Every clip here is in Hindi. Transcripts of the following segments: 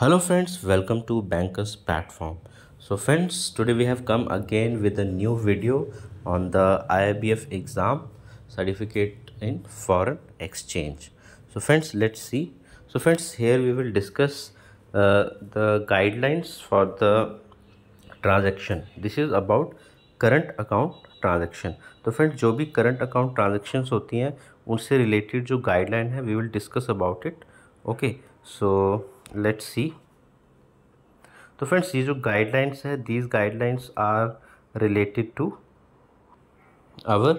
Hello friends welcome to bankers platform so friends today we have come again with a new video on the IBF exam certificate in foreign exchange so friends let's see so friends here we will discuss the guidelines for the transaction this is about current account transaction तो फ्रेंड्स जो भी करंट अकाउंट ट्रांजेक्शन्स होती हैं उनसे रिलेटेड जो गाइडलाइन है we will discuss about it okay so let's see तो फ्रेंड्स ये जो गाइडलाइंस है these guidelines are related to our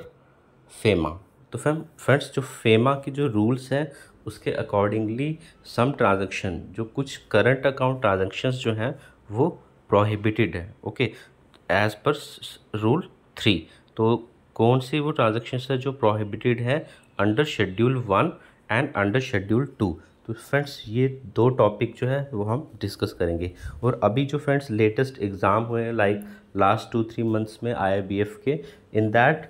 FEMA तो फैम फ्रेंड्स जो फेमा की जो रूल्स हैं उसके अकॉर्डिंगली सम ट्रांजेक्शन जो कुछ करंट अकाउंट ट्रांजेक्शन्स जो हैं वो प्रोहिबिटेड है okay as per rule three तो कौन सी वो ट्रांजेक्शन्स है जो प्रोहिबिटेड है under schedule one and under schedule two तो फ्रेंड्स ये दो टॉपिक जो है वो हम डिस्कस करेंगे और अभी जो फ्रेंड्स लेटेस्ट एग्ज़ाम हुए हैं like last two three months में आई के in that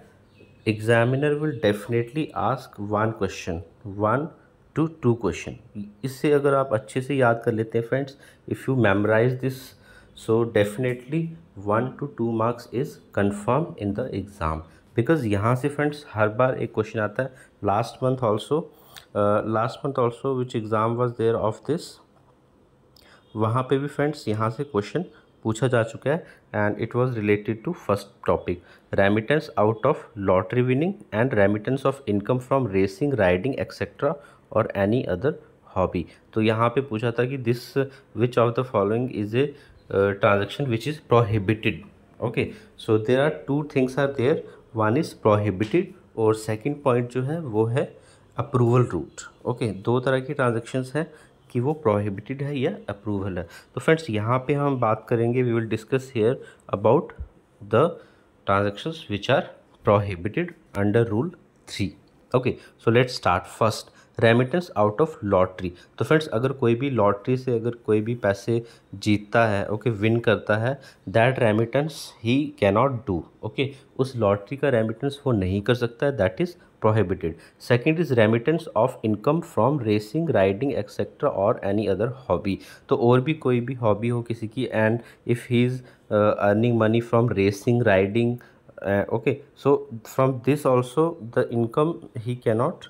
examiner will definitely ask one question one to two question इससे अगर आप अच्छे से याद कर लेते हैं friends if you memorise this so definitely one to two marks is confirm in the exam because यहाँ से फ्रेंड्स हर बार एक क्वेश्चन आता है last month also last month also which exam was there of this वहाँ पे भी फ्रेंड्स यहाँ से क्वेश्चन पूछा जा चुका है and it was related to first topic remittance out of lottery winning and remittance of income from racing riding etcetera और एनी अदर हॉबी तो यहाँ पे पूछा था कि this which of the following is a transaction which is prohibited okay so there are two things are there one is prohibited और सेकेंड पॉइंट जो है वो है uh, अप्रूवल रूट ओके दो तरह की ट्रांजेक्शन्स हैं कि वो प्रोहिबिटेड है या अप्रूवल है तो फ्रेंड्स यहाँ पे हम बात करेंगे we will discuss here about the transactions which are prohibited under rule three okay so let's start first remittance out of lottery तो फ्रेंड्स अगर कोई भी लॉटरी से अगर कोई भी पैसे जीतता है ओके okay, विन करता है that remittance he cannot do okay उस लॉटरी का रेमिटेंस वो नहीं कर सकता है that is prohibited second is remittance of income from racing riding etcetera और एनी अदर हॉबी तो और भी कोई भी हॉबी हो किसी की and if he is earning money from racing riding okay so from this also the income he cannot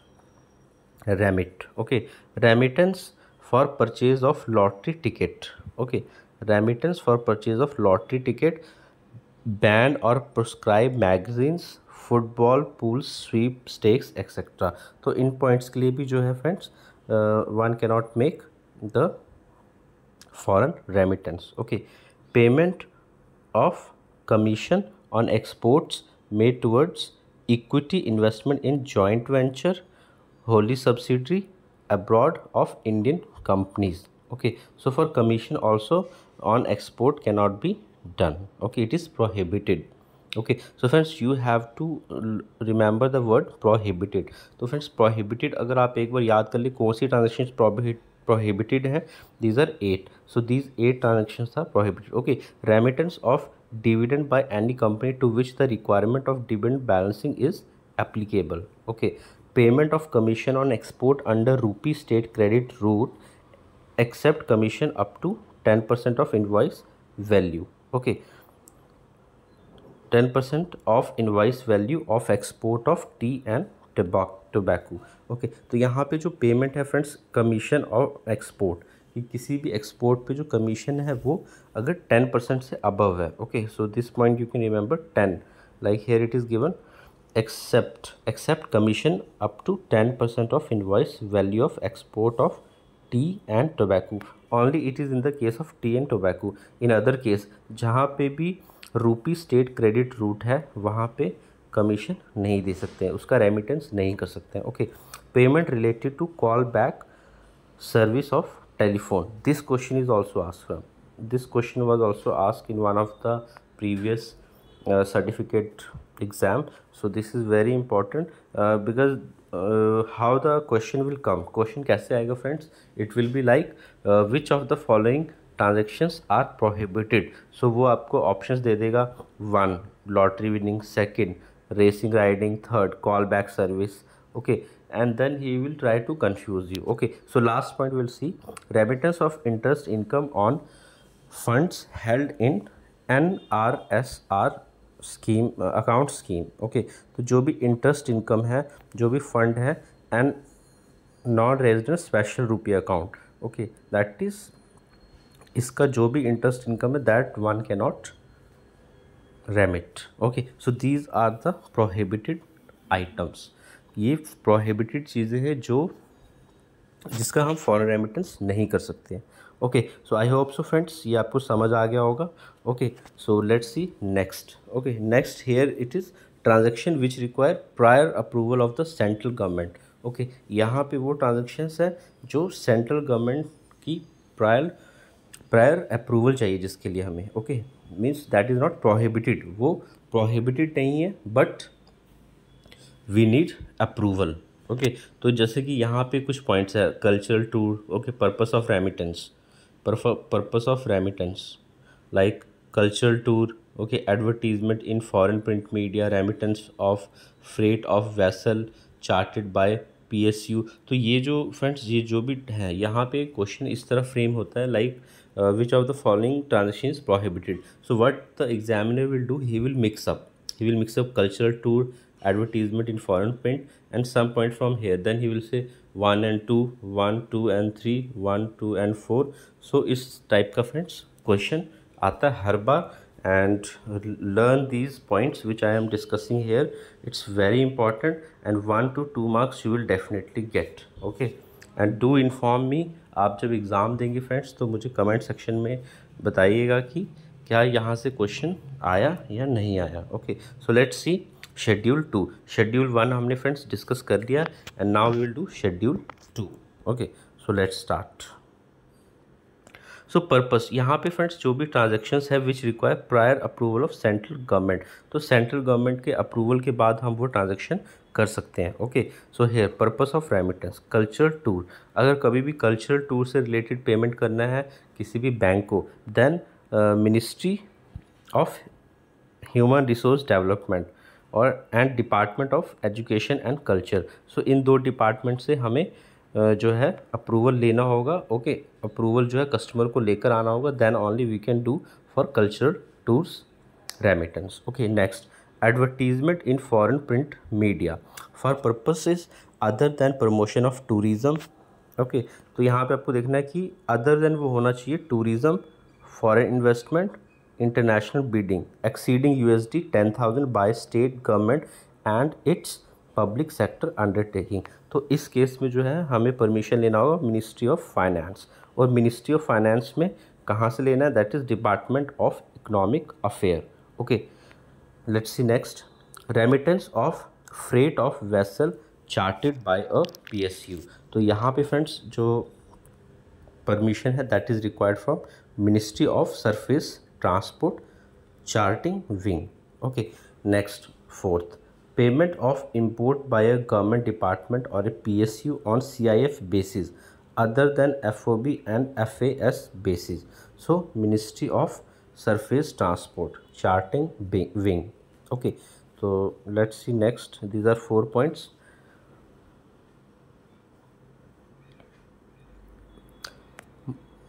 remit okay remittance for purchase of lottery ticket okay remittance for purchase of lottery ticket banned और proscribed magazines football pool sweepstakes etcetera तो इन पॉइंट्स के लिए भी जो है friends one can not make the foreign remittance okay payment of commission on exports made towards equity investment in joint venture wholly subsidiary abroad of Indian companies okay so for commission also on export cannot be done okay it is prohibited okay so friends you have to remember the word prohibited So friends prohibited agar आप एक बार याद कर transactions prohibited prohibited these are eight so these eight transactions are prohibited okay remittance of dividend by any company to which the requirement of dividend balancing is applicable okay payment of commission on export under rupee state credit route except commission up to 10% of invoice value okay 10% of invoice value of export of tea and tobacco okay तो यहाँ पे जो payment है friends commission और export कि किसी भी एक्सपोर्ट पे जो कमीशन है वो अगर टेन परसेंट से अबव है okay so this point you can remember ten like here it is given accept accept commission up to 10% of invoice value of export of tea and tobacco only it is in the case of tea and tobacco in other case जहाँ पे भी रूपी स्टेट क्रेडिट रूट है वहाँ पे कमीशन नहीं दे सकते हैं उसका रेमिटेंस नहीं कर सकते हैं okay payment related to call back service of telephone this question is also ask from this question was also ask in one of the previous certificate exam so this is very important uh, because uh, how the question will come question kaise aayega friends it will be like uh, which of the following transactions are prohibited so wo aapko options de dega one lottery winning second racing riding third call back service okay and then he will try to confuse you okay so last point we'll see remittance of interest income on funds held in NRSR scheme account scheme okay तो जो भी इंटरेस्ट इनकम है जो भी फंड है एंड नॉन रेजिडेंट स्पेशल रुपये अकाउंट ओके दैट इज़ इसका जो भी इंटरेस्ट इनकम है that one can not remit okay so these are the prohibited items ये प्रोहिबिटेड चीज़ें हैं जो जिसका हम फॉरन रेमिटेंस नहीं कर सकते हैं okay so I hope so friends ये आपको समझ आ गया होगा okay so let's see next okay next here it is transaction which require prior approval of the central government okay यहाँ पे वो ट्रांजेक्शन्स है जो सेंट्रल गवर्नमेंट की प्रायर प्रायर अप्रूवल चाहिए जिसके लिए हमें okay means that is not prohibited वो प्रोहिबिटेड नहीं है but we need approval okay तो जैसे कि यहाँ पे कुछ पॉइंट्स है cultural tour okay purpose of remittance purpose of remittance like cultural tour okay advertisement in foreign print media remittance of freight of vessel chartered by P S U तो ये जो फ्रेंड्स ये जो भी हैं यहाँ पे क्वेश्चन इस तरह फ्रेम होता है like which are the following transaction prohibited so what the examiner will do he will mix up he will mix up cultural tour advertisement in foreign print and some point from here then he will say 1 and 2 1 2 and 3 1 2 and 4 so इस type ka friends question aata है हर and learn these points which I am discussing here it's very important and 1 to 2 marks you will definitely get okay and do inform me aap jab exam denge friends to mujhe comment section mein bataiyega ki क्या यहाँ से क्वेश्चन आया या नहीं आया okay so let's see schedule two schedule one हमने फ्रेंड्स डिस्कस कर लिया and now we will do schedule two okay so let start so purpose यहाँ पे फ्रेंड्स जो भी ट्रांजेक्शन्स है which require prior approval of central government तो सेंट्रल गवर्नमेंट के अप्रूवल के बाद हम वो ट्रांजेक्शन कर सकते हैं okay so here purpose of remittance cultural tour अगर कभी भी कल्चरल टूर से रिलेटेड पेमेंट करना है किसी भी बैंक को then ministry of human resource development और and department of education and culture so इन दो डिपार्टमेंट से हमें जो है अप्रूवल लेना होगा ओके okay? अप्रूवल जो है कस्टमर को लेकर आना होगा then only we can do for cultural tours remittance okay next advertisement in foreign print media for is other than promotion of tourism okay तो यहाँ पे आपको देखना है कि अदर देन वो होना चाहिए tourism foreign investment international bidding exceeding USD 10,000 by state government and its public sector undertaking तो इस केस में जो है हमें परमिशन लेना होगा मिनिस्ट्री ऑफ फाइनेंस और मिनिस्ट्री ऑफ फाइनेंस में कहाँ से लेना है that is department of economic affair okay let's see next remittance of freight of vessel chartered by a PSU तो यहाँ पे फ्रेंड्स जो परमिशन है that is required from ministry of surface transport charting wing okay next fourth payment of import by a government department or a psu on cif basis other than fob and fas basis so ministry of surface transport charting wing okay so let's see next these are four points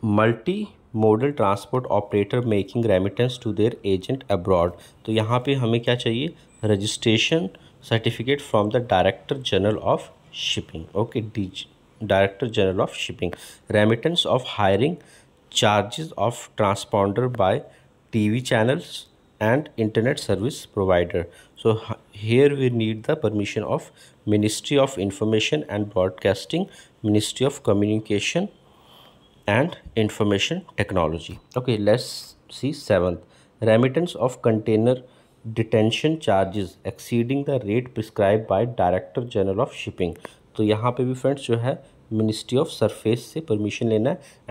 multi modal transport operator making remittance to their agent abroad तो यहाँ पे हमें क्या चाहिए registration certificate from the director general of shipping okay D director general of shipping remittance of hiring charges of transponder by TV channels and internet service provider so here we need the permission of ministry of information and broadcasting ministry of communication and information technology okay let's see seventh remittance of container detention charges exceeding the rate prescribed by director general of shipping So here also, friends, friends जो है मिनिस्ट्री ऑफ सरफेस से permission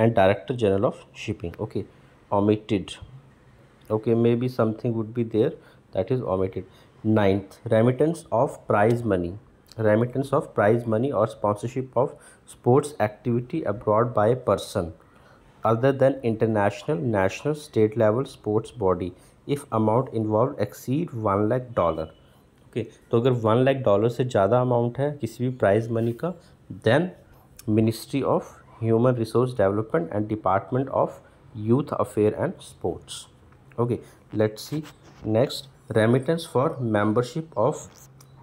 and Director General of Shipping. Okay, omitted okay maybe something would be there that is omitted ninth remittance of prize money remittance of prize money or sponsorship of sports activity abroad by a person other than international national state level sports body if amount involved exceed 1 lakh dollar okay so if 1 lakh dollar se jyada amount hai kisi bhi prize money ka then ministry of human resource development and department of youth affair and sports okay let's see next remittance for membership of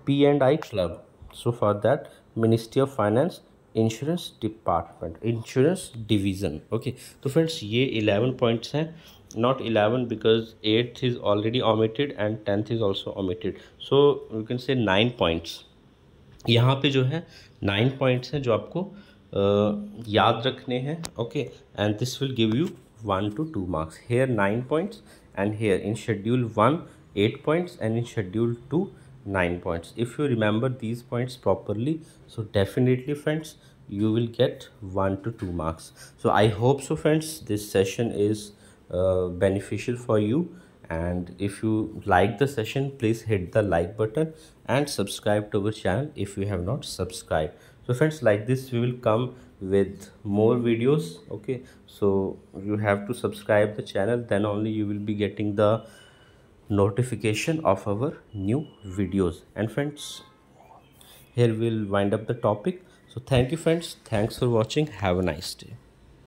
P and I club so for that ministry of finance insurance department insurance division okay तो फ्रेंड्स ये इलेवन पॉइंट्स हैं not eleven because eighth is already omitted and tenth is also omitted so you can say nine points यहाँ पे जो है नाइन पॉइंट्स हैं जो आपको uh, याद रखने हैं okay and this will give you one to two marks here nine points and here in schedule one eight points and in schedule two 9 points if you remember these points properly so definitely friends you will get 1 to 2 marks so i hope so friends this session is uh, beneficial for you and if you like the session please hit the like button and subscribe to our channel if you have not subscribed so friends like this we will come with more videos okay so you have to subscribe the channel then only you will be getting the notification of our new videos and friends here we'll wind up the topic so thank you friends thanks for watching have a nice day